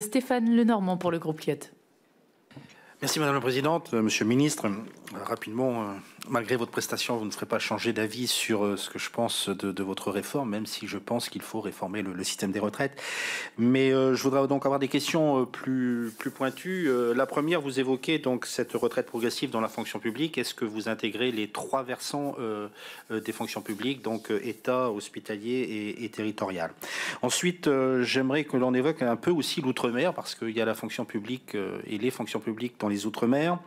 Stéphane Lenormand pour le groupe Kiet. Merci Madame la Présidente, euh, Monsieur le Ministre. Euh, rapidement, euh, malgré votre prestation, vous ne ferez pas changer d'avis sur euh, ce que je pense de, votre réforme, même si je pense qu'il faut réformer le, système des retraites. Mais euh, je voudrais donc avoir des questions euh, plus, plus pointues. la première, vous évoquez donc cette retraite progressive dans la fonction publique. Est-ce que vous intégrez les trois versants des fonctions publiques, donc État, hospitalier et, territorial Ensuite, j'aimerais que l'on évoque un peu aussi l'outre-mer, parce qu'il y a la fonction publique et les fonctions publiques dans les outre-mer.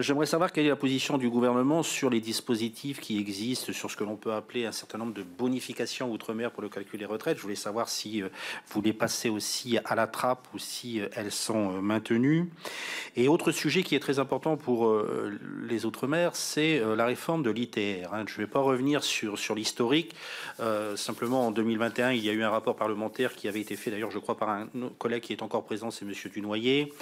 j'aimerais savoir quelle est la position du gouvernement sur les dispositifs qui existent, sur ce que l'on peut appeler un certain nombre de bonifications outre-mer pour le calcul des retraites. Je voulais savoir si euh, vous les passez aussi à la trappe ou si euh, elles sont euh, maintenues. Et autre sujet qui est très important pour les outre-mer, c'est la réforme de l'ITR. Hein. Je ne vais pas revenir sur, sur l'historique. simplement, en 2021, il y a eu un rapport parlementaire qui avait été fait, d'ailleurs, je crois, par un collègue qui est encore présent, c'est M. Dunoyer.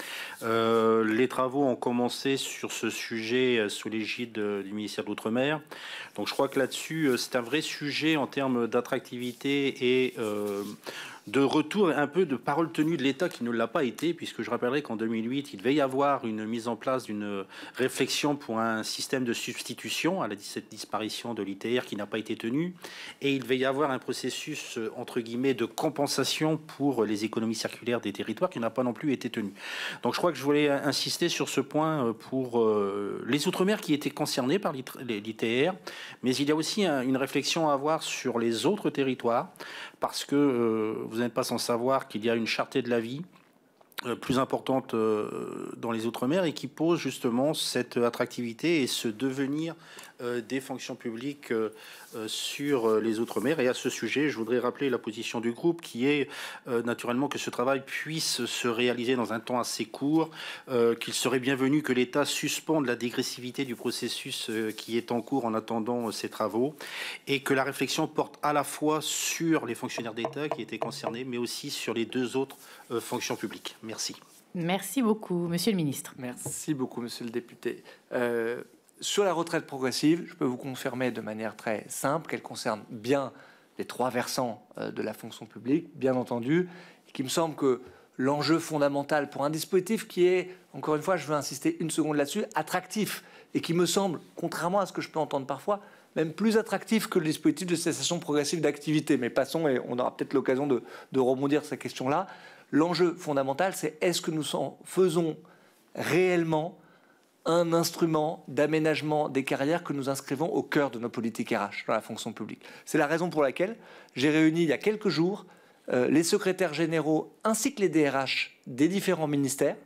les travaux ont commencé sur ce sujet sous l'égide du ministère d'Outre-mer. Donc je crois que là-dessus, euh, c'est un vrai sujet en termes d'attractivité et euh, de retour un peu de parole tenue de l'État qui ne l'a pas été, puisque je rappellerai qu'en 2008, il devait y avoir une mise en place d'une réflexion pour un système de substitution à la, cette disparition de l'ITR qui n'a pas été tenue, et il devait y avoir un processus, euh, entre guillemets, de compensation pour les économies circulaires des territoires qui n'a pas non plus été tenu. Donc je crois que je voulais insister sur ce point euh, pour euh, les Outre-mer qui étaient concernés par l'ITR, mais il y a aussi une réflexion à avoir sur les autres territoires, parce que vous n'êtes pas sans savoir qu'il y a une charte de la vie euh, plus importante euh, dans les Outre-mer et qui pose justement cette attractivité et ce devenir euh, des fonctions publiques sur les Outre-mer. Et à ce sujet, je voudrais rappeler la position du groupe qui est naturellement que ce travail puisse se réaliser dans un temps assez court, qu'il serait bienvenu que l'État suspende la dégressivité du processus qui est en cours en attendant ces travaux et que la réflexion porte à la fois sur les fonctionnaires d'État qui étaient concernés, mais aussi sur les deux autres fonctions publiques. Merci. beaucoup, Monsieur le ministre. Merci beaucoup, Monsieur le député. Euh, sur la retraite progressive, je peux vous confirmer de manière très simple qu'elle concerne bien les trois versants euh, de la fonction publique, bien entendu, et qu'il me semble que l'enjeu fondamental pour un dispositif qui est, encore une fois, je veux insister une seconde là-dessus, attractif, et qui me semble, contrairement à ce que je peux entendre parfois, même plus attractif que le dispositif de cessation progressive d'activité. Mais passons, et on aura peut-être l'occasion de, rebondir sur cette question-là. L'enjeu fondamental, c'est est-ce que nous en faisons réellement un instrument d'aménagement des carrières que nous inscrivons au cœur de nos politiques RH dans la fonction publique. C'est la raison pour laquelle j'ai réuni il y a quelques jours euh, les secrétaires généraux ainsi que les DRH des différents ministères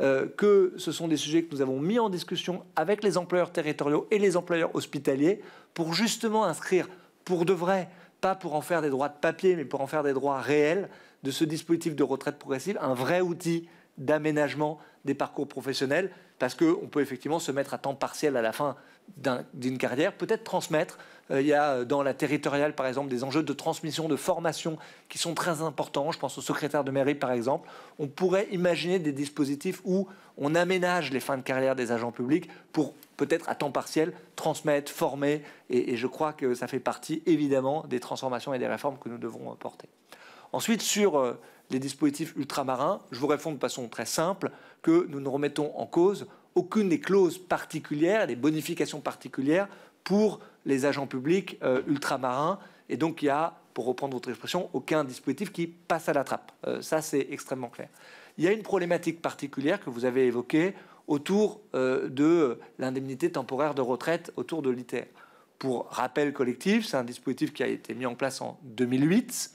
euh, que ce sont des sujets que nous avons mis en discussion avec les employeurs territoriaux et les employeurs hospitaliers pour justement inscrire pour de vrai, pas pour en faire des droits de papier, mais pour en faire des droits réels de ce dispositif de retraite progressive, un vrai outil d'aménagement des parcours professionnels parce qu'on peut effectivement se mettre à temps partiel à la fin d'une carrière, peut-être transmettre. Euh, il y a euh, dans la territoriale, par exemple, des enjeux de transmission, de formation qui sont très importants. Je pense au secrétaire de mairie, par exemple. On pourrait imaginer des dispositifs où on aménage les fins de carrière des agents publics pour peut-être à temps partiel transmettre, former. Et, je crois que ça fait partie, évidemment, des transformations et des réformes que nous devons euh, porter. Ensuite, sur euh, les dispositifs ultramarins, je vous réponds de façon très simple que nous ne remettons en cause aucune des clauses particulières, des bonifications particulières pour les agents publics euh, ultramarins. Et donc, il y a, pour reprendre votre expression, aucun dispositif qui passe à la trappe. Euh, ça, c'est extrêmement clair. Il y a une problématique particulière que vous avez évoquée autour de l'indemnité temporaire de retraite autour de l'ITER. Pour rappel collectif, c'est un dispositif qui a été mis en place en 2008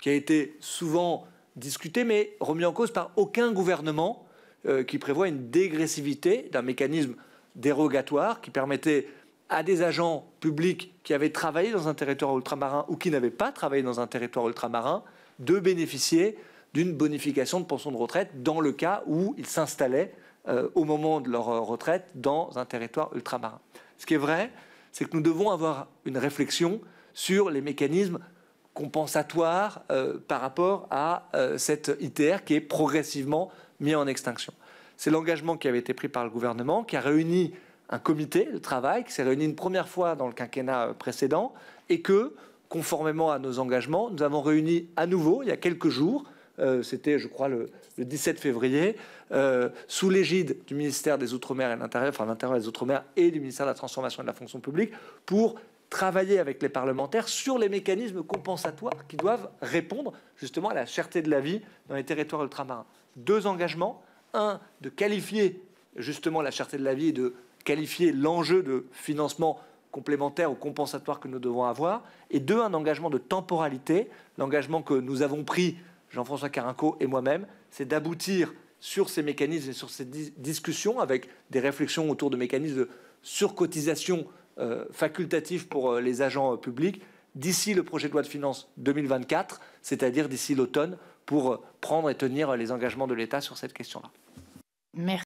qui a été souvent discuté, mais remis en cause par aucun gouvernement, euh, qui prévoit une dégressivité d'un mécanisme dérogatoire qui permettait à des agents publics qui avaient travaillé dans un territoire ultramarin ou qui n'avaient pas travaillé dans un territoire ultramarin de bénéficier d'une bonification de pension de retraite dans le cas où ils s'installaient euh, au moment de leur euh, retraite dans un territoire ultramarin. Ce qui est vrai, c'est que nous devons avoir une réflexion sur les mécanismes compensatoire euh, par rapport à euh, cette ITR qui est progressivement mise en extinction. C'est l'engagement qui avait été pris par le gouvernement, qui a réuni un comité de travail, qui s'est réuni une première fois dans le quinquennat euh, précédent, et que, conformément à nos engagements, nous avons réuni à nouveau, il y a quelques jours, c'était je crois le, 17 février, sous l'égide du ministère des Outre-mer et l'Intérieur, enfin l'Intérieur des Outre-mer et du ministère de la Transformation et de la Fonction publique, pour travailler avec les parlementaires sur les mécanismes compensatoires qui doivent répondre justement à la cherté de la vie dans les territoires ultramarins. Deux engagements. Un, de qualifier justement la cherté de la vie et de qualifier l'enjeu de financement complémentaire ou compensatoire que nous devons avoir. Et deux, un engagement de temporalité. L'engagement que nous avons pris, Jean-François Carinco et moi-même, c'est d'aboutir sur ces mécanismes et sur ces discussions avec des réflexions autour de mécanismes de surcotisation euh, facultatif pour euh, les agents euh, publics d'ici le projet de loi de finances 2024, c'est-à-dire d'ici l'automne, pour prendre et tenir les engagements de l'État sur cette question-là. Merci.